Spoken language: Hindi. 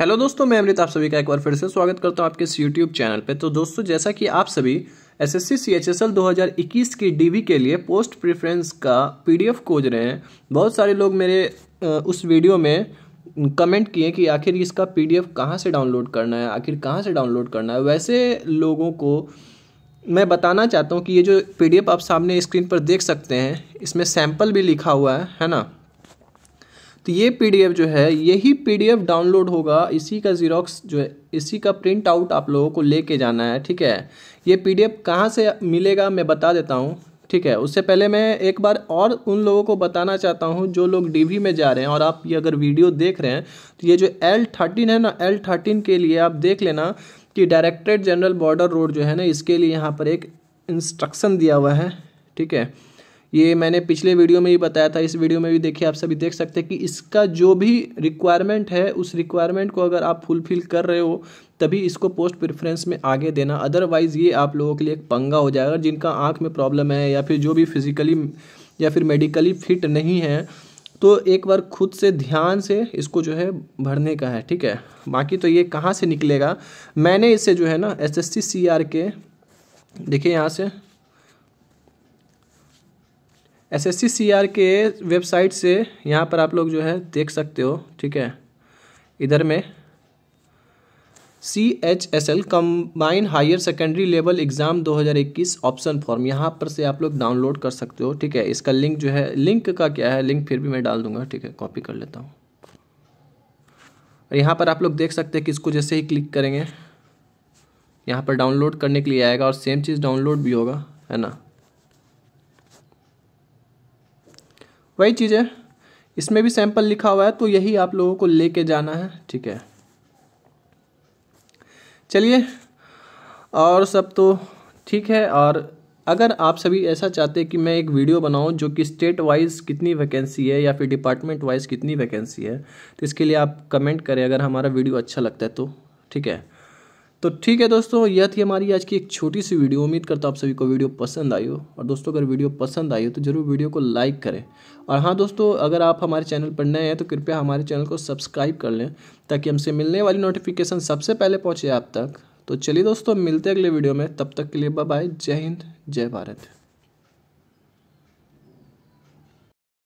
हेलो दोस्तों मैं अमृत आप सभी का एक बार फिर से स्वागत करता हूं आपके इस यूट्यूब चैनल पे तो दोस्तों जैसा कि आप सभी एसएससी सीएचएसएल 2021 की डीवी के लिए पोस्ट प्रेफरेंस का पीडीएफ खोज रहे हैं बहुत सारे लोग मेरे उस वीडियो में कमेंट किए कि आखिर इसका पीडीएफ कहाँ से डाउनलोड करना है आखिर कहाँ से डाउनलोड करना है वैसे लोगों को मैं बताना चाहता हूँ कि ये जो पी आप सामने स्क्रीन पर देख सकते हैं इसमें सैम्पल भी लिखा हुआ है है ना तो ये पीडीएफ जो है यही पीडीएफ डाउनलोड होगा इसी का जीरोक्स जो है इसी का प्रिंट आउट आप लोगों को लेके जाना है ठीक है ये पीडीएफ कहाँ से मिलेगा मैं बता देता हूँ ठीक है उससे पहले मैं एक बार और उन लोगों को बताना चाहता हूँ जो लोग डीवी में जा रहे हैं और आप ये अगर वीडियो देख रहे हैं तो ये जो एल थर्टीन है ना एल थर्टीन के लिए आप देख लेना कि डायरेक्ट्रेट जनरल बॉर्डर रोड जो है ना इसके लिए यहाँ पर एक इंस्ट्रक्शन दिया हुआ है ठीक है ये मैंने पिछले वीडियो में ही बताया था इस वीडियो में भी देखिए आप सभी देख सकते हैं कि इसका जो भी रिक्वायरमेंट है उस रिक्वायरमेंट को अगर आप फुलफिल कर रहे हो तभी इसको पोस्ट प्रेफरेंस में आगे देना अदरवाइज़ ये आप लोगों के लिए एक पंगा हो जाएगा जिनका आँख में प्रॉब्लम है या फिर जो भी फिजिकली या फिर मेडिकली फिट नहीं है तो एक बार खुद से ध्यान से इसको जो है भरने का है ठीक है बाकी तो ये कहाँ से निकलेगा मैंने इसे जो है ना S S C C R के देखिए यहाँ से S S C C R के वेबसाइट से यहाँ पर आप लोग जो है देख सकते हो ठीक है इधर में C H S L combine higher secondary level exam 2021 option form यहाँ पर से आप लोग डाउनलोड कर सकते हो ठीक है इसका लिंक जो है लिंक का क्या है लिंक फिर भी मैं डाल दूंगा ठीक है कॉपी कर लेता हूँ और यहाँ पर आप लोग देख सकते हैं कि इसको जैसे ही क्लिक करेंगे यहाँ पर डाउनलोड करने के लिए आएगा और सेम चीज़ डाउनलोड भी होगा है ना वही चीज़ है इसमें भी सैंपल लिखा हुआ है तो यही आप लोगों को लेके जाना है ठीक है चलिए और सब तो ठीक है और अगर आप सभी ऐसा चाहते हैं कि मैं एक वीडियो बनाऊं जो कि स्टेट वाइज कितनी वैकेंसी है या फिर डिपार्टमेंट वाइज कितनी वैकेंसी है तो इसके लिए आप कमेंट करें अगर हमारा वीडियो अच्छा लगता है तो ठीक है तो ठीक है दोस्तों यह थी हमारी आज की एक छोटी सी वीडियो उम्मीद करता हूँ आप सभी को वीडियो पसंद आई हो और दोस्तों अगर वीडियो पसंद आई हो तो जरूर वीडियो को लाइक करें और हाँ दोस्तों अगर आप हमारे चैनल पर नए हैं तो कृपया हमारे चैनल को सब्सक्राइब कर लें ताकि हमसे मिलने वाली नोटिफिकेशन सबसे पहले पहुँचे आप तक तो चलिए दोस्तों मिलते हैं अगले वीडियो में तब तक के लिए बाय जय हिंद जय भारत